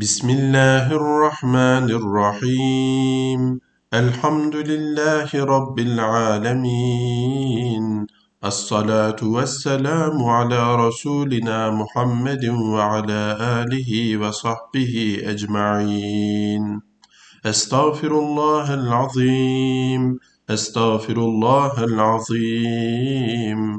بسم الله الرحمن الرحيم الحمد لله رب العالمين الصلاة والسلام على رسولنا محمد وعلى آله وصحبه أجمعين أستغفر الله العظيم أستغفر الله العظيم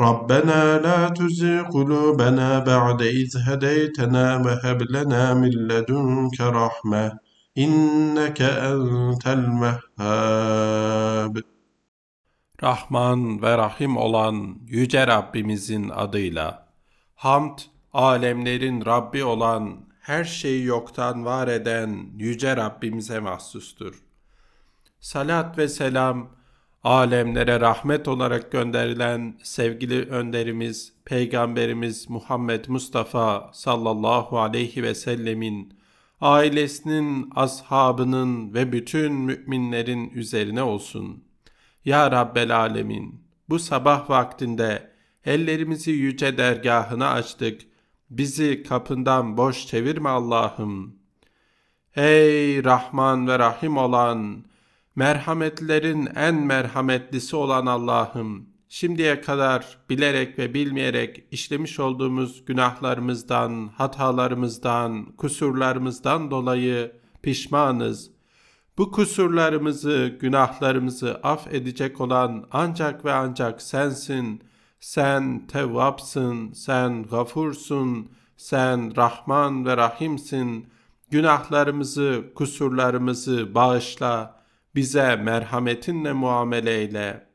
ربنا لا تزغ قلوبنا بعد إذ هديتنا وهب لنا من لدنك رحمة إنك أنت المهاب Rahman ve Rahim olan Yüce Rabbimizin adıyla. Hamd, alemlerin Rabbi olan, her şeyi yoktan var eden Yüce Rabbimize mahsustur. Salat ve selam, alemlere rahmet olarak gönderilen sevgili önderimiz, peygamberimiz Muhammed Mustafa sallallahu aleyhi ve sellemin, ailesinin, ashabının ve bütün müminlerin üzerine olsun. Ya Rabbel Alemin, bu sabah vaktinde ellerimizi yüce dergahına açtık. Bizi kapından boş çevirme Allah'ım. Ey Rahman ve Rahim olan, Merhametlerin en merhametlisi olan Allah'ım, şimdiye kadar bilerek ve bilmeyerek işlemiş olduğumuz günahlarımızdan, hatalarımızdan, kusurlarımızdan dolayı pişmanız. Bu kusurlarımızı, günahlarımızı af edecek olan ancak ve ancak sensin. Sen tevvapsın, sen gafursun, sen Rahman ve Rahimsin. Günahlarımızı, kusurlarımızı bağışla.'' bize merhametinle muamele eyle.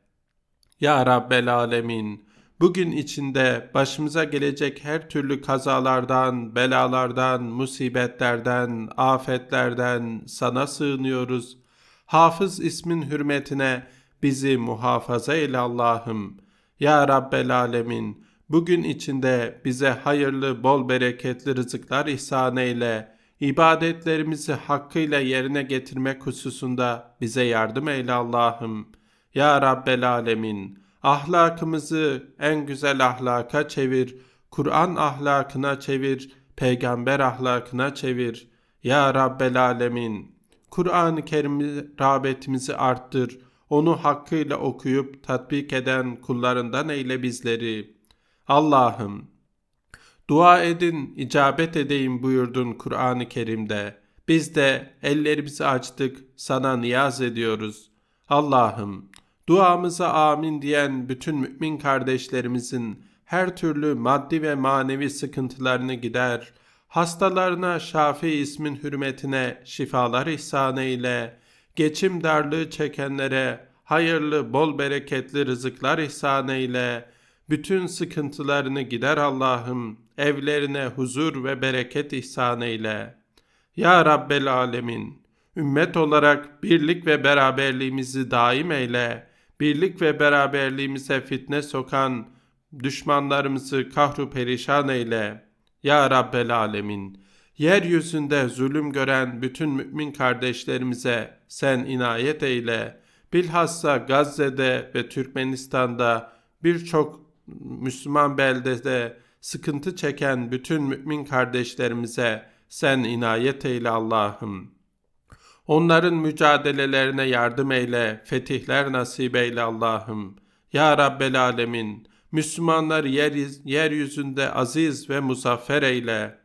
Ya Rabbel Alemin, bugün içinde başımıza gelecek her türlü kazalardan, belalardan, musibetlerden, afetlerden sana sığınıyoruz. Hafız ismin hürmetine bizi muhafaza eyle Allah'ım. Ya Rabbel Alemin, bugün içinde bize hayırlı, bol bereketli rızıklar ihsan eyle.'' ibadetlerimizi hakkıyla yerine getirmek hususunda bize yardım eyle Allah'ım. Ya Rabbel Alemin, ahlakımızı en güzel ahlaka çevir, Kur'an ahlakına çevir, peygamber ahlakına çevir. Ya Rabbel Alemin, Kur'an-ı Kerim'i rağbetimizi arttır, onu hakkıyla okuyup tatbik eden kullarından eyle bizleri. Allah'ım, Dua edin, icabet edeyim buyurdun Kur'an-ı Kerim'de. Biz de ellerimizi açtık, sana niyaz ediyoruz. Allah'ım, duamıza amin diyen bütün mümin kardeşlerimizin her türlü maddi ve manevi sıkıntılarını gider, hastalarına Şafi ismin hürmetine şifalar ihsan eyle, geçim darlığı çekenlere hayırlı bol bereketli rızıklar ihsan eyle.'' Bütün sıkıntılarını gider Allah'ım, evlerine huzur ve bereket ihsan eyle. Ya Rabbel Alemin, ümmet olarak birlik ve beraberliğimizi daim eyle. Birlik ve beraberliğimize fitne sokan düşmanlarımızı kahru perişan eyle. Ya Rabbel Alemin, yeryüzünde zulüm gören bütün mümin kardeşlerimize sen inayet eyle. Bilhassa Gazze'de ve Türkmenistan'da birçok Müslüman beldede sıkıntı çeken bütün mümin kardeşlerimize sen inayet eyle Allah'ım. Onların mücadelelerine yardım eyle, fetihler nasip eyle Allah'ım. Ya Rabbel Alemin, Müslümanlar yer, yeryüzünde aziz ve muzaffer eyle.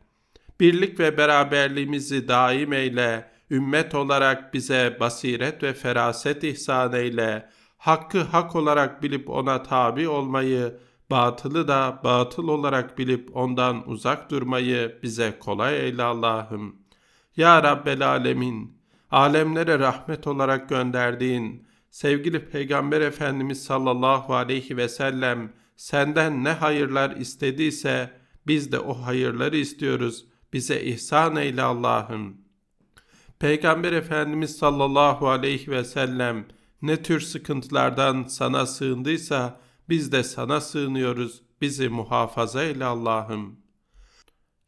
Birlik ve beraberliğimizi daim eyle. Ümmet olarak bize basiret ve feraset ihsan eyle. Hakkı hak olarak bilip ona tabi olmayı batılı da batıl olarak bilip ondan uzak durmayı bize kolay eyle Allah'ım. Ya Rabbel Alemin, alemlere rahmet olarak gönderdiğin sevgili Peygamber Efendimiz sallallahu aleyhi ve sellem senden ne hayırlar istediyse biz de o hayırları istiyoruz. Bize ihsan eyle Allah'ım. Peygamber Efendimiz sallallahu aleyhi ve sellem ne tür sıkıntılardan sana sığındıysa biz de sana sığınıyoruz. Bizi muhafaza eyle Allah'ım.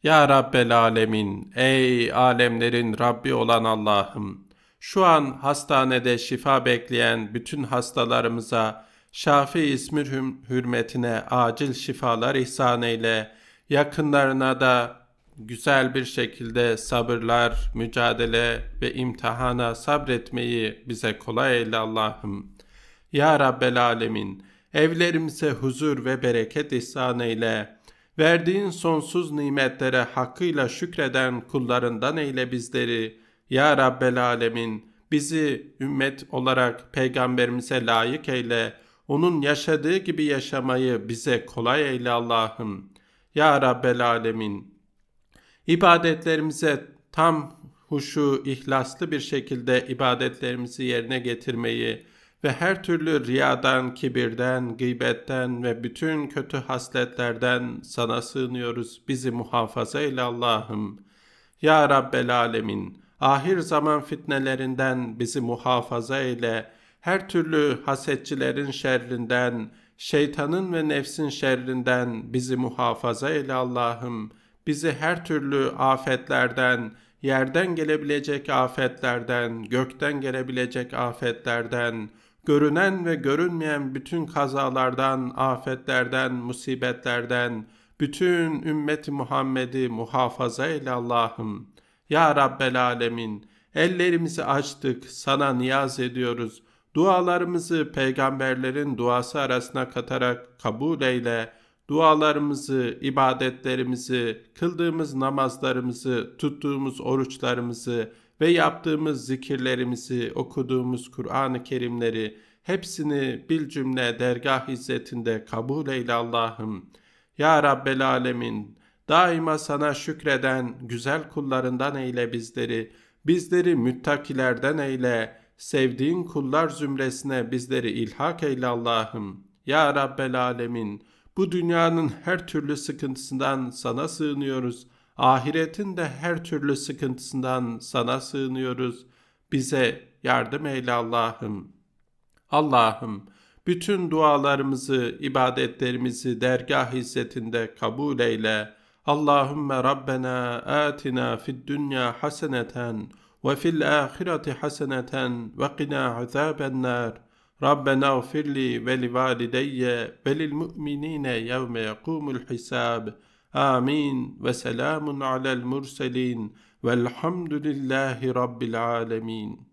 Ya Rabbel Alemin, ey alemlerin Rabbi olan Allah'ım. Şu an hastanede şifa bekleyen bütün hastalarımıza Şafi İsmir hürmetine acil şifalar ihsan eyle. Yakınlarına da güzel bir şekilde sabırlar, mücadele ve imtihana sabretmeyi bize kolay eyle Allah'ım. Ya Rabbel Alemin, evlerimize huzur ve bereket ihsan eyle. Verdiğin sonsuz nimetlere hakkıyla şükreden kullarından eyle bizleri. Ya Rabbel Alemin bizi ümmet olarak peygamberimize layık eyle. Onun yaşadığı gibi yaşamayı bize kolay eyle Allah'ım. Ya Rabbel Alemin ibadetlerimize tam huşu, ihlaslı bir şekilde ibadetlerimizi yerine getirmeyi, ve her türlü riyadan, kibirden, gıybetten ve bütün kötü hasletlerden sana sığınıyoruz. Bizi muhafaza eyle Allah'ım. Ya Rabbel Alemin, ahir zaman fitnelerinden bizi muhafaza eyle. Her türlü hasetçilerin şerrinden, şeytanın ve nefsin şerrinden bizi muhafaza eyle Allah'ım. Bizi her türlü afetlerden, yerden gelebilecek afetlerden, gökten gelebilecek afetlerden, görünen ve görünmeyen bütün kazalardan, afetlerden, musibetlerden, bütün ümmeti Muhammed'i muhafaza eyle Allah'ım. Ya Rabbel Alemin, ellerimizi açtık, sana niyaz ediyoruz. Dualarımızı peygamberlerin duası arasına katarak kabul eyle. Dualarımızı, ibadetlerimizi, kıldığımız namazlarımızı, tuttuğumuz oruçlarımızı, ve yaptığımız zikirlerimizi, okuduğumuz Kur'an-ı Kerimleri hepsini bir cümle dergah izzetinde kabul eyle Allah'ım. Ya Rabbel Alemin, daima sana şükreden güzel kullarından eyle bizleri, bizleri müttakilerden eyle, sevdiğin kullar zümresine bizleri ilhak eyle Allah'ım. Ya Rabbel Alemin, bu dünyanın her türlü sıkıntısından sana sığınıyoruz.'' Ahiretin de her türlü sıkıntısından sana sığınıyoruz. Bize yardım eyle Allah'ım. Allah'ım bütün dualarımızı, ibadetlerimizi dergah hizmetinde kabul eyle. Allahümme Rabbena atina fid dünya haseneten ve fil ahireti haseneten ve qina azabennar. Rabbena gfirli ve li valideyye ve lil mu'minine yevme yekumul hisab.'' Amin ve selamun alel murselin velhamdülillahi rabbil alemin.